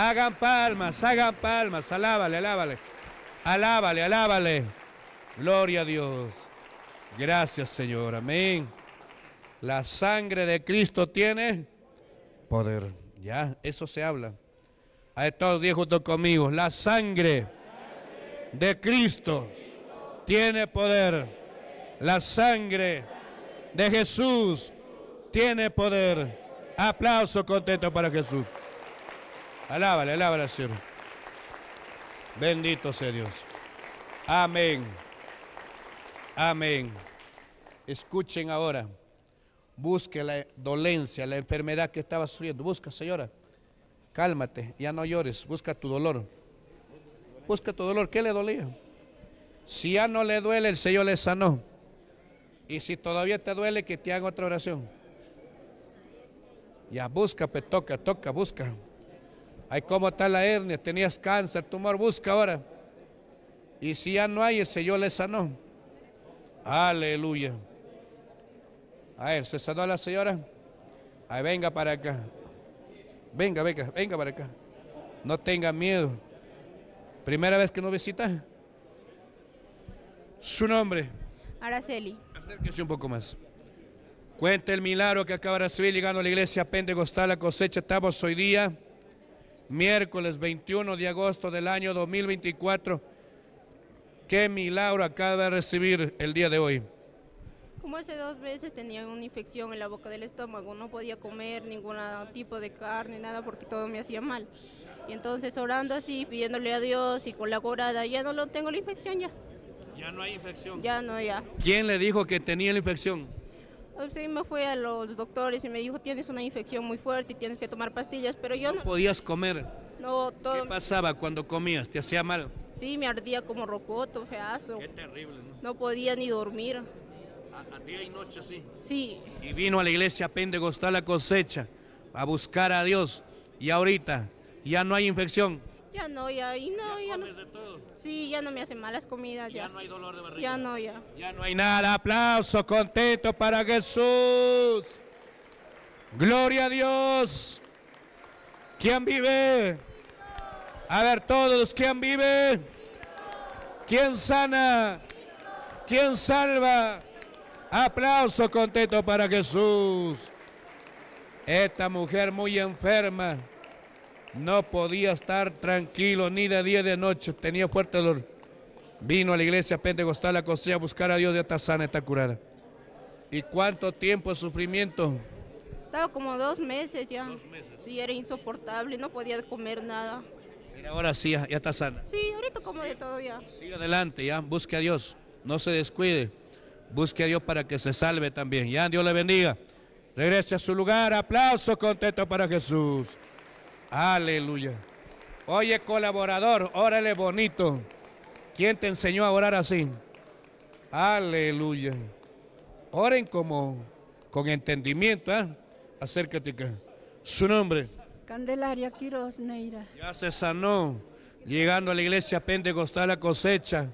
Hagan palmas, hagan palmas. Alábale, alábale. Alábale, alábale. Gloria a Dios. Gracias, Señor. Amén. La sangre de Cristo tiene poder. Ya, eso se habla. A todos días junto conmigo. La sangre de Cristo tiene poder. La sangre de Jesús tiene poder. Aplauso contento para Jesús. Alábale, alábale Señor. Bendito sea Dios. Amén. Amén. Escuchen ahora. Busque la dolencia, la enfermedad que estaba sufriendo. Busca, señora. Cálmate, ya no llores. Busca tu dolor. Busca tu dolor. ¿Qué le dolía? Si ya no le duele, el Señor le sanó. Y si todavía te duele, que te haga otra oración. Ya busca, pues, toca, toca, busca. Ay, ¿cómo está la hernia? Tenías cáncer, tumor, busca ahora. Y si ya no hay, el Señor le sanó. Aleluya. A ver, ¿se sanó la señora? Ay, venga para acá. Venga, venga, venga para acá. No tenga miedo. Primera vez que nos visita. Su nombre. Araceli. Acérquese un poco más. Cuenta el milagro que acaba recibir llegando a la iglesia pentecostal, la cosecha. Estamos hoy día miércoles 21 de agosto del año 2024. ¿Qué milagro acaba de recibir el día de hoy? Como hace dos meses tenía una infección en la boca del estómago, no podía comer ningún tipo de carne, nada, porque todo me hacía mal. Y entonces orando así, pidiéndole a Dios y con la ya no lo tengo la infección ya. Ya no hay infección. Ya no, ya. ¿Quién le dijo que tenía la infección? Pues sí, me fui a los doctores y me dijo, tienes una infección muy fuerte y tienes que tomar pastillas, pero yo no... no... podías comer? No, todo... ¿Qué pasaba cuando comías? ¿Te hacía mal? Sí, me ardía como rocoto, feazo. Qué terrible, ¿no? No podía ni dormir. ¿A, día y noche sí? Sí. Y vino a la iglesia pentecostal la cosecha, a buscar a Dios, y ahorita ya no hay infección. Ya no, ya, no, ya, Sí, ya no me hacen malas comidas. Ya, no hay dolor de barriga. Ya no, ya. Ya no hay nada. Aplauso contento para Jesús. Gloria a Dios. ¿Quién vive? A ver todos, ¿quién vive? ¿Quién sana? ¿Quién salva? Aplauso contento para Jesús. Esta mujer muy enferma. No podía estar tranquilo ni de día ni de noche. Tenía fuerte dolor. Vino a la iglesia pentecostal a a buscar a Dios de está sana, está curada. ¿Y cuánto tiempo de sufrimiento? Estaba como dos meses ya. Dos meses. Sí, era insoportable, no podía comer nada. ahora sí, ya, está sana. Sí, ahorita como de todo ya. Sigue adelante, ya, busque a Dios, no se descuide. Busque a Dios para que se salve también. Ya, Dios le bendiga. Regrese a su lugar, aplauso contento para Jesús. Aleluya. Oye, colaborador, órale bonito. ¿Quién te enseñó a orar así? Aleluya. Oren como con entendimiento, ¿eh? Acércate acá. Su nombre. Candelaria Quiroz Neira. Ya se sanó, llegando a la iglesia pentecostal a cosecha,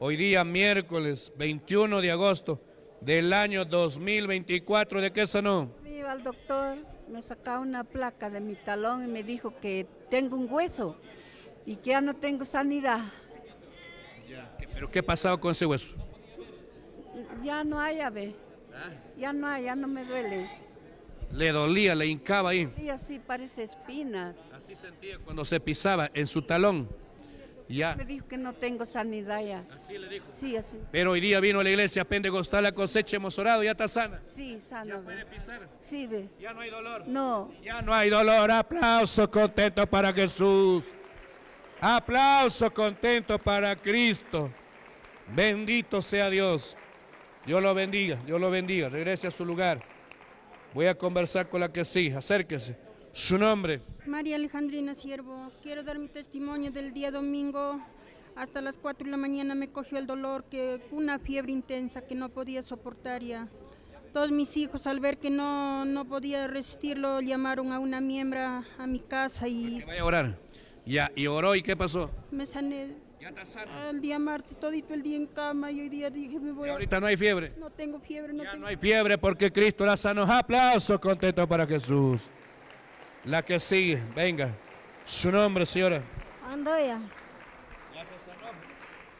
hoy día miércoles 21 de agosto del año 2024. ¿De qué sanó? al doctor, me sacaba una placa de mi talón y me dijo que tengo un hueso y que ya no tengo sanidad. ¿Pero qué ha pasado con ese hueso? Ya no hay ave. ¿Ah? Ya no hay, ya no me duele. Le dolía, le hincaba ahí. Sí, así parece espinas. Así sentía cuando se pisaba en su talón. Ya. Me dijo que no tengo sanidad ya. Así le dijo. Sí, así. Pero hoy día vino a la iglesia pentecostal la cosecha, hemos orado, ya está sana. Sí, sana. Ya puede pisar. Sí, ve. Ya no hay dolor. No. Ya no hay dolor. ¡Aplauso! Contento para Jesús. ¡Aplauso! Contento para Cristo. Bendito sea Dios. Dios lo bendiga, Dios lo bendiga. Regrese a su lugar. Voy a conversar con la que sí. Acérquese. Su nombre. María Alejandrina Siervo. Quiero dar mi testimonio del día domingo. Hasta las 4 de la mañana me cogió el dolor, que una fiebre intensa que no podía soportar ya. Todos mis hijos al ver que no, podía resistirlo llamaron a una miembra a mi casa y... a orar. Ya, ¿y oró y qué pasó? Me sané. ¿Ya está El día martes, todito el día en cama y hoy día dije me voy a... ahorita no hay fiebre? No tengo fiebre, no ya no hay fiebre porque Cristo la sanó. Aplausos contentos para Jesús. La que sigue, venga. Su nombre, señora. Andrea. ¿Ya se sanó?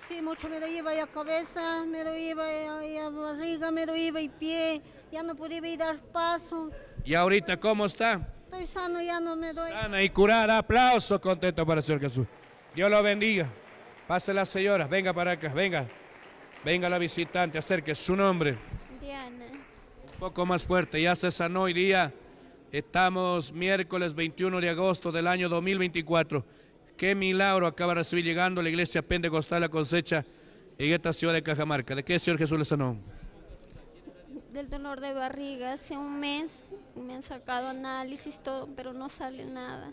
Sí, mucho me lo iba a cabeza, me lo iba a, barriga, me lo iba y pie. Ya no podía ir a dar paso. ¿Y ahorita cómo está? Estoy sano, ya no me doy. Sana y curada. Aplauso contento para el Señor Jesús. Dios lo bendiga. Pase la señora. Venga para acá. Venga. Venga la visitante. Acerque su nombre. Diana. Un poco más fuerte. Ya se sanó hoy día. Estamos miércoles 21 de agosto del año 2024. Qué milagro acaba de recibir llegando la iglesia pentecostal la cosecha en esta ciudad de Cajamarca. ¿De qué, señor Jesús le sanó? Del dolor de barriga. Hace un mes me han sacado análisis, todo, pero no sale nada.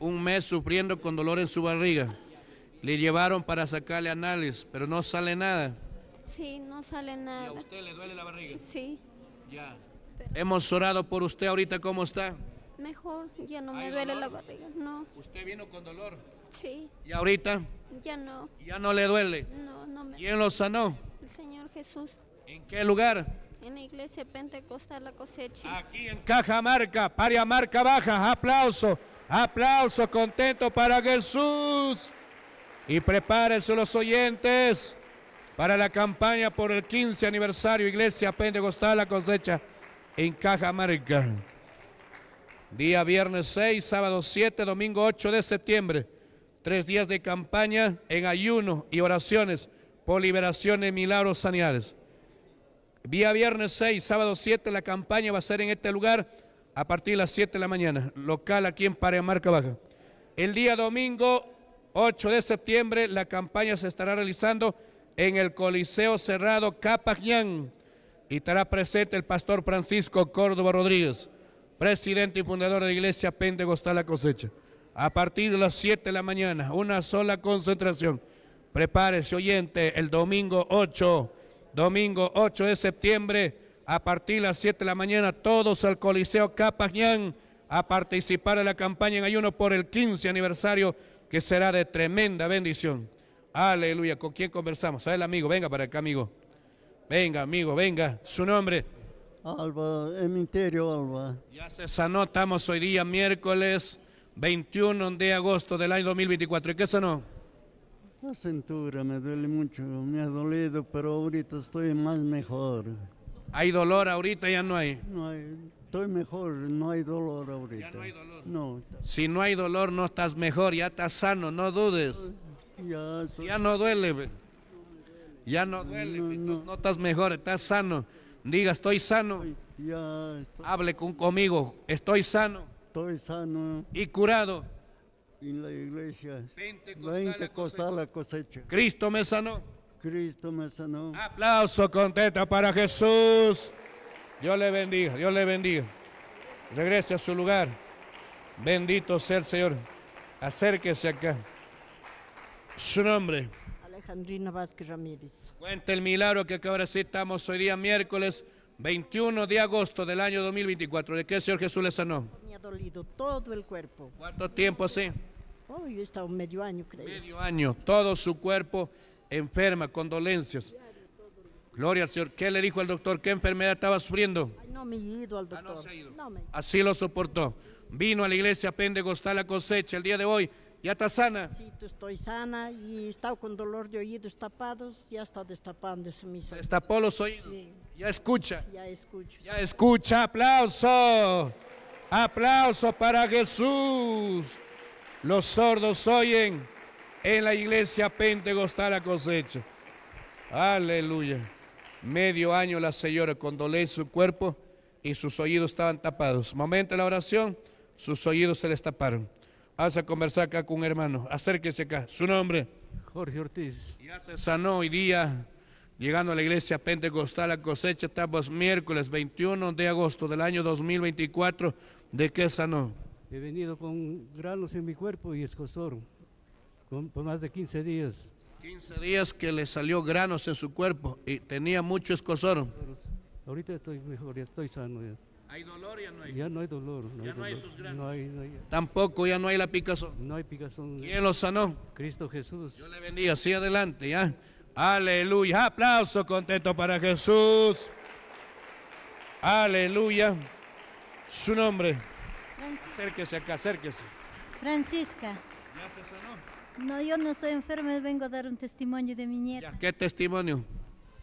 un mes sufriendo con dolor en su barriga. Le llevaron para sacarle análisis, pero no sale nada. Sí, no sale nada. a usted le duele la barriga? Sí. Ya. Hemos orado por usted ahorita, ¿cómo está? Mejor, ya no me duele la barriga, no. ¿Usted vino con dolor? Sí. ¿Y ahorita? Ya no. ¿Ya no le duele? No, no me ¿Quién lo sanó? El Señor Jesús. ¿En qué lugar? En la iglesia pentecostal La Cosecha. Aquí en Cajamarca, Marca Baja, aplauso, aplauso, contento para Jesús. Y prepárense los oyentes para la campaña por el 15 aniversario Iglesia Pentecostal La Cosecha en Cajamarca. Día viernes 6, sábado 7, domingo 8 de septiembre. Tres días de campaña en ayuno y oraciones por liberación de milagros sanidades. Día viernes 6, sábado 7, la campaña va a ser en este lugar a partir de las 7 de la mañana, local aquí en Pareamarca Baja. El día domingo 8 de septiembre, la campaña se estará realizando en el Coliseo Cerrado Capañán y estará presente el pastor Francisco Córdoba Rodríguez, presidente y fundador de la Iglesia Pentecostal La Cosecha. A partir de las 7 de la mañana, una sola concentración. Prepárese, oyente, el domingo 8, domingo 8 de septiembre, a partir de las 7 de la mañana, todos al Coliseo Capañán a participar en la campaña en ayuno por el 15 aniversario, que será de tremenda bendición. Aleluya, ¿con quién conversamos? A el amigo, venga para acá, amigo. Venga, amigo, venga. ¿Su nombre? Alba, interior, Alba. Ya se sanó, estamos hoy día miércoles 21 de agosto del año 2024. ¿Y qué sanó? La cintura me duele mucho, me ha dolido, pero ahorita estoy más mejor. ¿Hay dolor ahorita? Ya no hay. No hay, estoy mejor, no hay dolor ahorita. Ya no hay dolor. No. Si no hay dolor, no estás mejor, ya estás sano, no dudes. Ya, ya no duele. Ya no duele, no, estás mejor, estás sano. Diga, estoy sano. Hable conmigo, estoy sano. Estoy sano. Y curado. En la iglesia. Pentecostal la cosecha. Cristo me sanó. Cristo me sanó. Aplauso contento para Jesús. Dios le bendiga, Dios le bendiga. Regrese a su lugar. Bendito sea el Señor. Acérquese acá. Su nombre. Andrina Vázquez Ramírez. Cuenta el milagro que ahora sí estamos hoy día miércoles 21 de agosto del año 2024. ¿De qué Señor Jesús le sanó? Me ha dolido todo el cuerpo. ¿Cuánto tiempo así? Oh, yo he medio año, creo. Medio año, todo su cuerpo enferma, con dolencias. Gloria al Señor. ¿Qué le dijo al doctor? ¿Qué enfermedad estaba sufriendo? no me he ido al ah, doctor. Así lo soportó. Vino a la iglesia a Pentecostal a cosecha el día de hoy ¿Ya está sana? Sí, estoy sana y estaba con dolor de oídos tapados, ya está destapando su mis Destapó los oídos. Sí. Ya escucha. Ya escucho. Ya escucha, aplauso. Aplauso para Jesús. Los sordos oyen en la iglesia pentecostal a cosecha. Aleluya. Medio año la señora condolé su cuerpo y sus oídos estaban tapados. Momento de la oración, sus oídos se les taparon hace conversar acá con un hermano. Acérquese acá. Su nombre. Jorge Ortiz. Ya se sanó hoy día, llegando a la iglesia pentecostal a cosecha, estamos miércoles 21 de agosto del año 2024. ¿De qué sanó? He venido con granos en mi cuerpo y escosor, con, por más de 15 días. 15 días que le salió granos en su cuerpo y tenía mucho escosor. ahorita estoy mejor, ya estoy sano ya. ¿Hay dolor ya no hay? Ya no hay dolor. ya no hay sus grandes, Tampoco ya no hay la picazón. No hay picazón. ¿Quién lo sanó? Cristo Jesús. Yo le así adelante, ya. Aleluya. Aplauso contento para Jesús. Aleluya. Su nombre. Acérquese acá, acérquese. Francisca. ¿Ya se sanó? No, yo no estoy enferma, vengo a dar un testimonio de mi nieta. ¿Qué testimonio?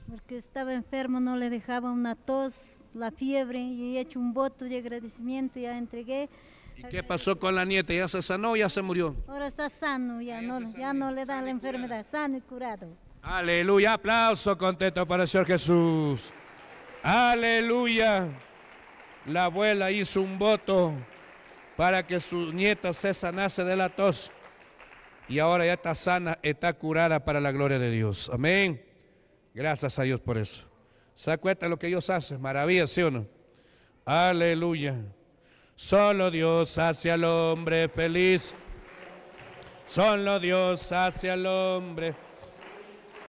Porque estaba enfermo, no le dejaba una tos, la fiebre y he hecho un voto de agradecimiento, ya entregué. ¿Y qué pasó con la nieta? ¿Ya se sanó o ya se murió? Ahora está sano, ya, no, ya, no le da la enfermedad, sano y curado. Aleluya, aplauso contento para el Señor Jesús. Aleluya. La abuela hizo un voto para que su nieta se sanase de la tos. Y ahora ya está sana, está curada para la gloria de Dios. Amén. Gracias a Dios por eso. ¿Se acuerdan lo que Dios hace? Maravilla, ¿sí o no? Aleluya. Solo Dios hace al hombre feliz. Solo Dios hace al hombre.